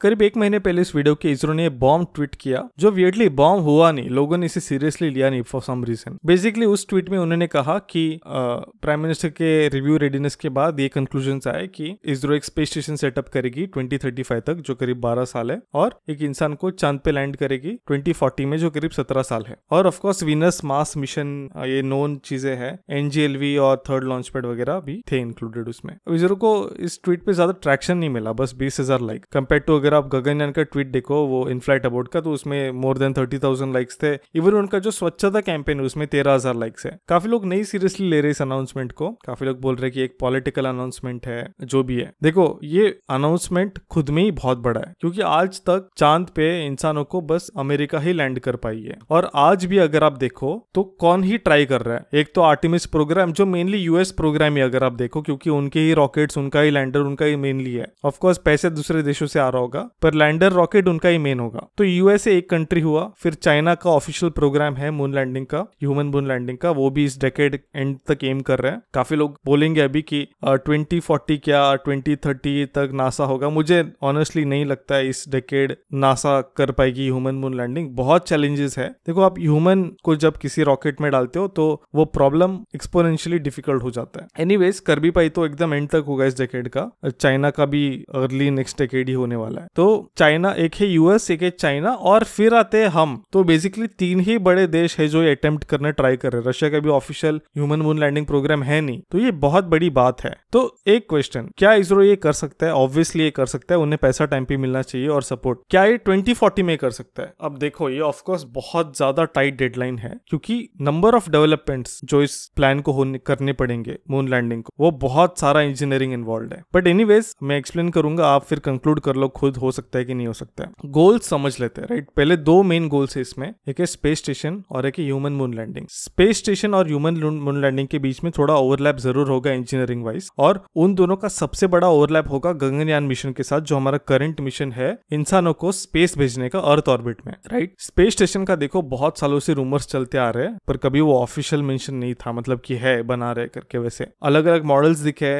करीब एक महीने पहले इस वीडियो के इसरो ने बॉम्ब ट्वीट किया जो वियडली बॉम्ब हुआ नहीं लोगों ने इसे सीरियसली लिया नहीं फॉर सम रीजन बेसिकली उस ट्वीट में उन्होंने कहा कि प्राइम मिनिस्टर के रिव्यू रेडीनेस के बाद ये कंक्लूजन आए कि इसरो एक स्पेस स्टेशन सेटअप करेगी 2035 तक जो करीब बारह साल है और एक इंसान को चांद पे लैंड करेगी ट्वेंटी में जो करीब सत्रह साल है और ऑफकोर्स विनस मास मिशन ये नोन चीजें है एनजीएलवी और थर्ड लॉन्च पैड वगैरह भी थे इंक्लूडेड उसमें इसरो को इस ट्वीट पे ज्यादा ट्रैक्शन नहीं मिला बस बीस लाइक कम्पेयर टू अगर आप गगनयान का ट्वीट देखो वो इन फ्लाइट अबाउट का तो उसमें more than thirty thousand likes थे इवन उनका जो स्वच्छता कैंपेन है उसमें तेरह हजार लाइक्स है काफी लोग नहीं सीरियसली ले रहे इस अनाउंसमेंट को काफी लोग बोल रहे कि एक पॉलिटिकल अनाउंसमेंट है जो भी है देखो ये अनाउंसमेंट खुद में ही बहुत बड़ा है क्योंकि आज तक चांद पे इंसानों को बस अमेरिका ही लैंड कर पाई है और आज भी अगर आप देखो तो कौन ही ट्राई कर रहा है एक तो आर्टिमिस प्रोग्राम जो मेनली यूएस प्रोग्राम ही अगर आप देखो क्योंकि उनके ही रॉकेट्स उनका ही लैंडर उनका ही मेनली है ऑफकोर्स पैसे दूसरे देशों से आ रहा होगा होगा पर लैंडर रॉकेट उनका ही मेन होगा तो यूएसए एक कंट्री हुआ फिर चाइना का ऑफिशियल प्रोग्राम है मून लैंडिंग का ह्यूमन मून लैंडिंग का वो भी इस डेकेड एंड तक एम कर रहे हैं काफी लोग बोलेंगे अभी की ट्वेंटी फोर्टी क्या ट्वेंटी थर्टी तक नासा होगा मुझे ऑनेस्टली नहीं लगता है इस डेकेड नासा कर पाएगी ह्यूमन मून लैंडिंग बहुत चैलेंजेस है देखो आप ह्यूमन को जब किसी रॉकेट में डालते हो तो वो प्रॉब्लम एक्सपोनेंशियली डिफिकल्ट हो जाता है एनीवेज कर भी पाई तो एकदम एंड तक होगा इस डेकेड का चाइना का भी अर्ली नेक्स्ट डेकेड ही होने वाला है है तो चाइना एक है यूएस एक है चाइना और फिर आते हैं हम तो बेसिकली तीन ही बड़े देश है जो ये अटेम्प्ट करने ट्राई कर रहे हैं रशिया का भी official human moon landing programme है नहीं तो ये बहुत बड़ी बात है तो एक क्वेश्चन क्या इसरो ये कर सकता है ऑब्वियसली ये कर सकता है उन्हें पैसा टाइम पे मिलना चाहिए और सपोर्ट क्या ये ट्वेंटी फोर्टी में कर सकता है अब देखो ये ऑफकोर्स बहुत ज्यादा टाइट डेडलाइन है क्योंकि नंबर ऑफ डेवलपमेंट जो इस प्लान को करने पड़ेंगे मून लैंडिंग को वो बहुत सारा इंजीनियरिंग इन्वॉल्व है बट एनी मैं एक्सप्लेन करूंगा आप फिर कंक्लूड कर लो खुद शायद हो सकता है कि नहीं हो सकता है गोल्स समझ लेते हैं राइट पहले दो मेन गोल्स है इसमें एक है स्पेस स्टेशन और एक है human moon landing space station और ह्यूमन मून लैंडिंग के बीच में थोड़ा ओवरलैप जरूर होगा इंजीनियरिंग वाइज और उन दोनों का सबसे बड़ा ओवरलैप होगा गगनयान मिशन के साथ जो हमारा करंट मिशन है इंसानों को स्पेस भेजने का अर्थ ऑर्बिट में राइट स्पेस स्टेशन का देखो बहुत सालों से रूमर्स चलते आ रहे हैं पर कभी वो ऑफिशियल मेंशन नहीं था मतलब कि है बना रहे करके वैसे अलग अलग मॉडल्स दिखे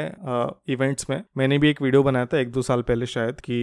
इवेंट्स में मैंने भी एक वीडियो बनाया था एक दो साल पहले शायद कि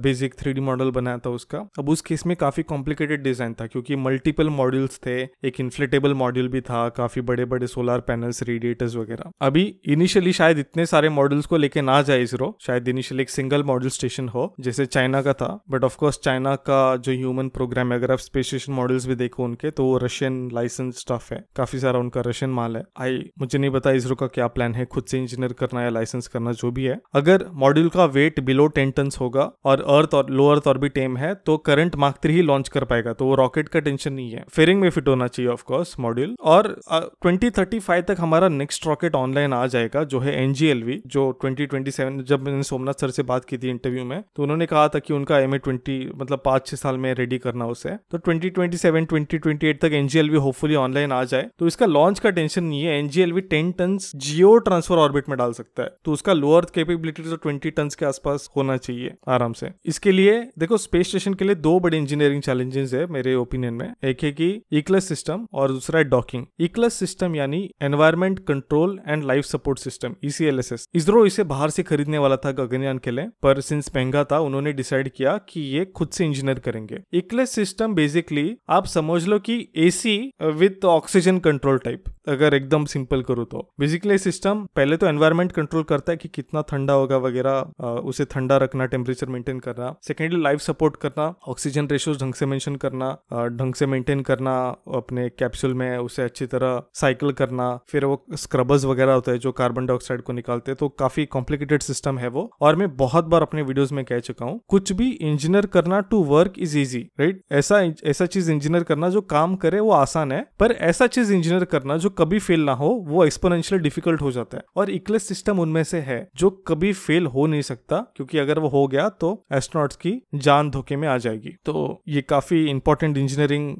बेसिक थ्री मॉडल बनाया था उसका अब उस केस में काफ़ी कॉम्प्लिकेटेड डिज़ाइन था क्योंकि मल्टीपल मॉड्यूल्स थे एक इन्फ्लेटेबल मॉड्यूल भी था काफ़ी बड़े बड़े सोलर पैनल्स रेडिएटर्स वगैरह अभी इनिशियली शायद इतने सारे मॉड्यूल्स को लेके ना जाए इसरो शायद इनिशियली एक सिंगल मॉड्यूल स्टेशन हो जैसे चाइना का था बट ऑफकोर्स चाइना का जो ह्यूमन प्रोग्राम है अगर आप स्पेस स्टेशन मॉडल्स भी देखो उनके तो वो रशियन लाइसेंस स्टफ है काफ़ी सारा उनका रशियन माल है आई मुझे नहीं पता इसरो का क्या प्लान है खुद से इंजीनियर करना या लाइसेंस करना जो भी है अगर मॉड्यूल का वेट बिलो टेन टन होगा और अर्थ और लो अर्थ ऑर्बिट एम है तो करंट मार्क थ्री ही लॉन्च कर पाएगा तो वो रॉकेट का टेंशन नहीं है फेरिंग में फिट होना चाहिए ऑफकोर्स मॉड्यूल और ट्वेंटी थर्टी फाइव तक हमारा नेक्स्ट रॉकेट ऑनलाइन आ जाएगा जो है एनजीएलवी जो ट्वेंटी ट्वेंटी सेवन जब मैंने सोमनाथ सर से बात की थी इंटरव्यू में तो उन्होंने कहा था कि उनका एम ए ट्वेंटी मतलब पांच छह साल में रेडी करना उसे तो twenty twenty seven twenty twenty eight तक एनजीएलवी होपफुली ऑनलाइन आ जाए तो इसका लॉन्च का टेंशन नहीं है NGLV ten ton geo transfer orbit में डाल सकता है तो उसका लोअर कैपेबिलिटी तो ट्वेंटी टन के आसपास होना चाहिए आराम से इसके लिए देखो स्पेस स्टेशन के लिए दो बड़े इंजीनियरिंग चैलेंजेस है मेरे ओपिनियन में एक है कि इक्लस सिस्टम और दूसरा है डॉकिंग इक्लस सिस्टम यानी environment control and life support system ECLSS ISRO इसे बाहर से खरीदने वाला था गगनयान के लिए पर सिंस महंगा था उन्होंने डिसाइड किया कि ये खुद से इंजीनियर करेंगे इक्लस सिस्टम बेसिकली आप समझ लो कि AC with oxygen control type अगर एकदम सिंपल करूँ तो बेसिकली सिस्टम पहले तो एनवायरमेंट कंट्रोल करता है कि कितना ठंडा होगा वगैरह उसे ठंडा रखना टेम्परेचर मेंटेन करना सेकेंडली लाइफ सपोर्ट करना ऑक्सीजन रेशो ढंग से मेंशन करना ढंग से मेंटेन करना अपने कैप्सूल में उसे अच्छी तरह साइकिल करना फिर वो स्क्रबर्स वगैरह होते हैं जो कार्बन डाइऑक्साइड को निकालते हैं तो काफी कॉम्प्लिकेटेड सिस्टम है वो और मैं बहुत बार अपने वीडियोज में कह चुका हूँ कुछ भी इंजीनियर करना to work is easy right ऐसा ऐसा चीज इंजीनियर करना जो काम करे वो आसान है पर ऐसा चीज इंजीनियर करना जो कभी फेल ना हो वो एक्सपोनेंशियल डिफिकल्ट हो जाता है और इक्लेस सिस्टम उनमें से है जो कभी फेल हो नहीं सकता क्योंकि अगर वो हो गया तो एस्ट्रोनॉट्स की जान धोखे में आ जाएगी तो ये काफी इंपॉर्टेंट इंजीनियरिंग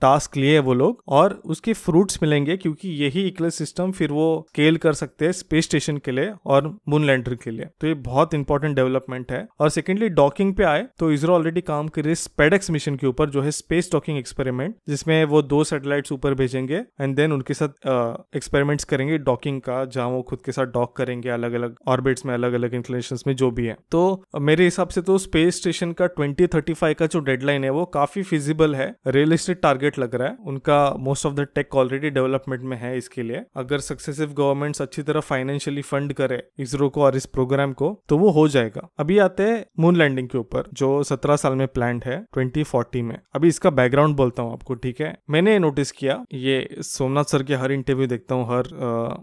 टास्क लिए वो लोग और उसके फ्रूट्स मिलेंगे क्योंकि यही इक्लेस सिस्टम फिर वो स्केल कर सकते हैं स्पेस स्टेशन के लिए और मून लैंडर के लिए तो ये बहुत इंपॉर्टेंट डेवलपमेंट है और सेकेंडली डॉकिंग पे आए तो इसरो ऑलरेडी काम कर रही है स्पेडेक्स मिशन के ऊपर जो है स्पेस डॉकिंग एक्सपेरिमेंट जिसमें वो दो सेटेलाइट ऊपर भेजेंगे एंड देन उनके साथ साथ एक्सपेरिमेंट्स करेंगे डॉकिंग का जहाँ वो खुद के साथ डॉक करेंगे अलग अलग ऑर्बिट्स में अलग अलग इंक्लेशन में जो भी है तो मेरे हिसाब से तो स्पेस स्टेशन का ट्वेंटी थर्टी फाइव का जो डेडलाइन है वो काफी फिजिबल है रियलिस्टिक टारगेट लग रहा है उनका most of the tech already development में है इसके लिए अगर सक्सेसिव गवर्नमेंट अच्छी तरह फाइनेंशियली फंड करे इसरो को और इस प्रोग्राम को तो वो हो जाएगा अभी आते हैं मून लैंडिंग के ऊपर जो सत्रह साल में प्लान है ट्वेंटी फोर्टी में अभी इसका बैकग्राउंड बोलता हूँ आपको ठीक है मैंने नोटिस किया ये सोमनाथ सर के हर इंटरव्यू देखता हूँ हर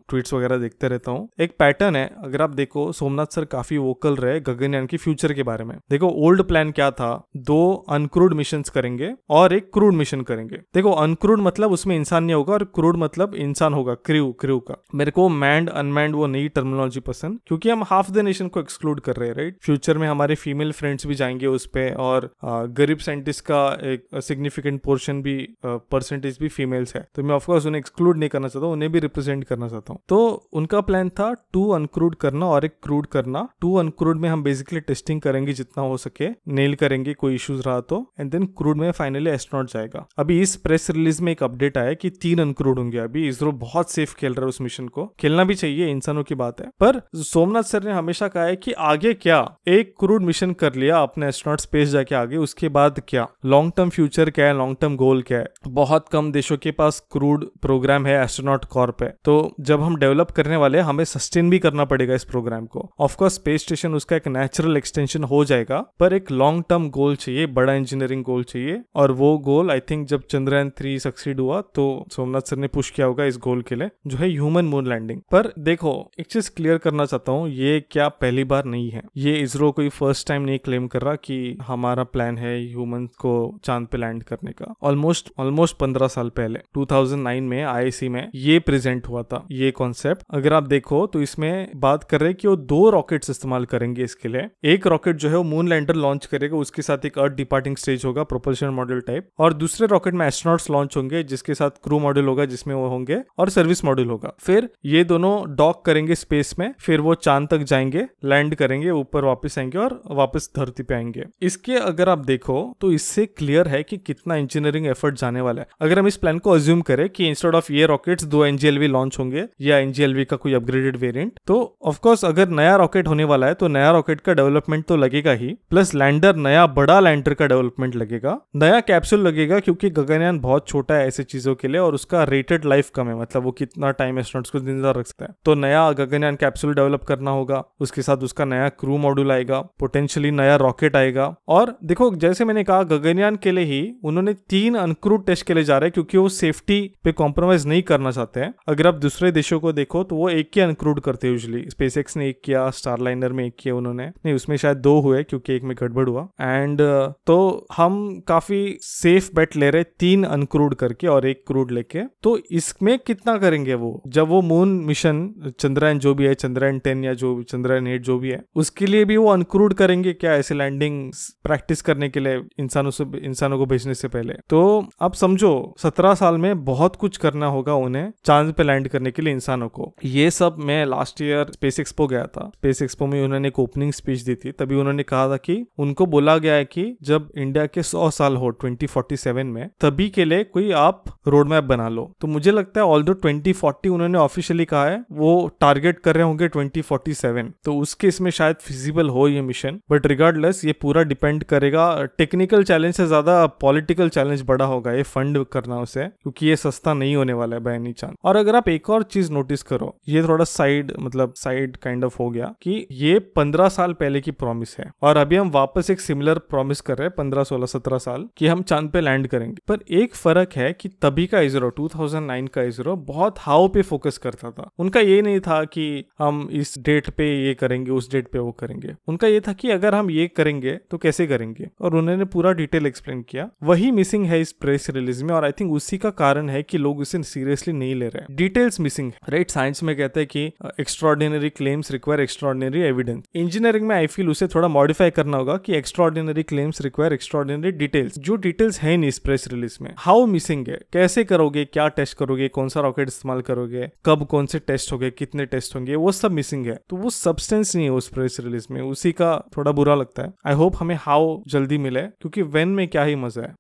ट्वीट्स वगैरह देखते रहता हूँ एक पैटर्न है अगर आप देखो सोमनाथ सर काफी वोकल रहे गगनयान के फ्यूचर के बारे में देखो ओल्ड प्लान क्या था दो अनक्रूड मिशन करेंगे और एक क्रूड मिशन करेंगे देखो अनक्रूड मतलब उसमें इंसान नहीं होगा और क्रूड मतलब इंसान होगा क्रू क्रू का मेरे को मैंड अनमैंड वो नई टर्मिनोलॉजी पसंद क्योंकि हम हाफ द नेशन को एक्सक्लूड कर रहे हैं राइट फ्यूचर में हमारे फीमेल फ्रेंड्स भी जाएंगे उस पर और गरीब साइंटिस्ट का एक सिग्निफिकेंट पोर्शन भी परसेंटेज भी फीमेल्स है तो मैं ऑफकोर्स उन्हें एक्सक्लूड नहीं करना चाहता उन्हें भी रिप्रेजेंट करना चाहता हूँ तो उनका प्लान था टू अनक्रूड करना और एक क्रूड करना टू अनक्रूड में हम बेसिकली टेस्टिंग करेंगे जितना हो सके नेल करेंगे कोई इश्यूज रहा तो एंड देन क्रूड में फाइनली एस्ट्रोनॉट जाएगा अभी इस प्रेस रिलीज में एक अपडेट आया कि तीन अनक्रूड होंगे अभी इसरो बहुत सेफ खेल रहा है उस मिशन को खेलना भी चाहिए इंसानों की बात है पर सोमनाथ सर ने हमेशा कहा है कि आगे क्या एक क्रूड मिशन कर लिया अपने एस्ट्रोनॉट स्पेस जाके आगे उसके बाद क्या लॉन्ग टर्म फ्यूचर क्या है लॉन्ग टर्म गोल क्या है बहुत कम देशों के पास क्रूड प्रोग्राम है है एस्ट्रोनॉट कॉर्प है तो जब हम डेवलप करने वाले हैं हमें सस्टेन भी करना पड़ेगा इस प्रोग्राम को ऑफकोर्स स्पेस स्टेशन उसका एक नेचुरल एक्सटेंशन हो जाएगा पर एक लॉन्ग टर्म गोल चाहिए बड़ा इंजीनियरिंग गोल चाहिए और वो गोल आई थिंक जब चंद्रयान थ्री सक्सीड हुआ तो सोमनाथ सर ने पुश किया होगा इस गोल के लिए जो है ह्यूमन मून लैंडिंग पर देखो एक चीज क्लियर करना चाहता हूँ ये क्या पहली बार नहीं है ये इसरो कोई फर्स्ट टाइम नहीं क्लेम कर रहा कि हमारा प्लान है ह्यूमन को चांद पे लैंड करने का ऑलमोस्ट ऑलमोस्ट पंद्रह साल पहले 2009 में आई गैलेक्सी में ये प्रेजेंट हुआ था ये कॉन्सेप्ट अगर आप देखो तो इसमें बात कर रहे हैं कि वो दो रॉकेट्स इस्तेमाल करेंगे इसके लिए एक रॉकेट जो है वो मून लैंडर लॉन्च करेगा उसके साथ एक अर्थ डिपार्टिंग स्टेज होगा प्रोपल्शन मॉडल टाइप और दूसरे रॉकेट में एस्ट्रोनॉट्स लॉन्च होंगे जिसके साथ क्रू मॉडल होगा जिसमें वो होंगे और सर्विस मॉडल होगा फिर ये दोनों डॉक करेंगे स्पेस में फिर वो चांद तक जाएंगे लैंड करेंगे ऊपर वापस आएंगे और वापस धरती पे आएंगे इसके अगर आप देखो तो इससे क्लियर है कि कितना इंजीनियरिंग एफर्ट जाने वाला है अगर हम इस प्लान को अज्यूम करें कि इंस्टेड ऑफ ये रॉकेट्स दो एनजीएलवी लॉन्च होंगे या एनजीएलवी का कोई अपग्रेडेड वेरियंट तो ऑफकोर्स अगर नया रॉकेट होने वाला है तो नया रॉकेट का डेवलपमेंट तो लगेगा ही प्लस लैंडर नया बड़ा लैंडर का डेवलपमेंट लगेगा नया कैप्सूल लगेगा क्योंकि गगनयान बहुत छोटा है ऐसे चीजों के लिए और उसका रेटेड लाइफ कम है मतलब वो कितना टाइम एस्ट्रोनट्स को जिंदा रख सकता है तो नया गगनयान कैप्सूल डेवलप करना होगा उसके साथ उसका नया क्रू मॉड्यूल आएगा पोटेंशियली नया रॉकेट आएगा और देखो जैसे मैंने कहा गगनयान के लिए ही उन्होंने तीन अनक्रूड टेस्ट के लिए जा रहे हैं क्योंकि वो सेफ्टी पे कॉम्प्रोमाइज नहीं नहीं करना चाहते हैं अगर आप दूसरे देशों को देखो तो वो एक ही अनक्रूड करते हैं यूजली स्पेस ने एक किया स्टार लाइनर में एक किया उन्होंने नहीं उसमें शायद दो हुए क्योंकि एक में गड़बड़ हुआ एंड uh, तो हम काफी सेफ बेट ले रहे तीन अनक्रूड करके और एक क्रूड लेके तो इसमें कितना करेंगे वो जब वो मून मिशन चंद्रयान जो भी है चंद्रयान टेन या जो चंद्रयान एट जो भी है उसके लिए भी वो अनक्रूड करेंगे क्या ऐसे लैंडिंग प्रैक्टिस करने के लिए इंसानों से इंसानों को भेजने से पहले तो आप समझो सत्रह साल में बहुत कुछ करना होगा होगा उन्हें चांद पे लैंड करने के लिए इंसानों को ये सब मैं लास्ट ईयर स्पेस एक्सपो गया था स्पेस एक्सपो में उन्होंने एक ओपनिंग स्पीच दी थी तभी उन्होंने कहा था कि उनको बोला गया है कि जब इंडिया के सौ साल हो ट्वेंटी फोर्टी सेवन में तभी के लिए कोई आप रोड मैप बना लो तो मुझे लगता है ऑल दो ट्वेंटी फोर्टी उन्होंने ऑफिशियली कहा है वो टारगेट कर रहे होंगे ट्वेंटी फोर्टी सेवन तो उसके इसमें शायद फिजिबल हो ये मिशन बट रिगार्डलेस ये पूरा डिपेंड करेगा टेक्निकल चैलेंज से ज्यादा पॉलिटिकल चैलेंज बड़ा होगा ये फंड करना उसे क्योंकि ये सस्ता नहीं होने वाला है बैनी चांद और अगर आप एक और चीज नोटिस करो ये थोड़ा साइड मतलब साइड काइंड ऑफ हो गया कि ये पंद्रह साल पहले की प्रॉमिस है और अभी हम वापस एक सिमिलर प्रॉमिस कर रहे हैं पंद्रह सोलह सत्रह साल कि हम चांद पे लैंड करेंगे पर एक फर्क है कि तब अभी का इसरो 2009 का इसरो बहुत हाउ पे फोकस करता था उनका ये नहीं था कि हम इस डेट पे ये करेंगे उस डेट पे वो करेंगे उनका ये था कि अगर हम ये करेंगे तो कैसे करेंगे और उन्होंने पूरा डिटेल एक्सप्लेन किया वही मिसिंग है इस प्रेस रिलीज में और आई थिंक उसी का कारण है कि लोग इसे सीरियसली नहीं ले रहे डिटेल्स मिसिंग है राइट साइंस में कहते हैं कि extraordinary claims require extraordinary evidence engineering में आई फील उसे थोड़ा मॉडिफाई करना होगा कि extraordinary claims require extraordinary details जो डिटेल्स है इस प्रेस रिलीज में हाउ मिसिंग है कैसे करोगे क्या टेस्ट करोगे कौन सा रॉकेट इस्तेमाल करोगे कब कौन से टेस्ट होंगे कितने टेस्ट होंगे वो सब मिसिंग है तो वो सब्सटेंस नहीं है उस प्रेस रिलीज में उसी का थोड़ा बुरा लगता है आई होप हमें हाउ जल्दी मिले क्योंकि वेन में क्या ही मजा है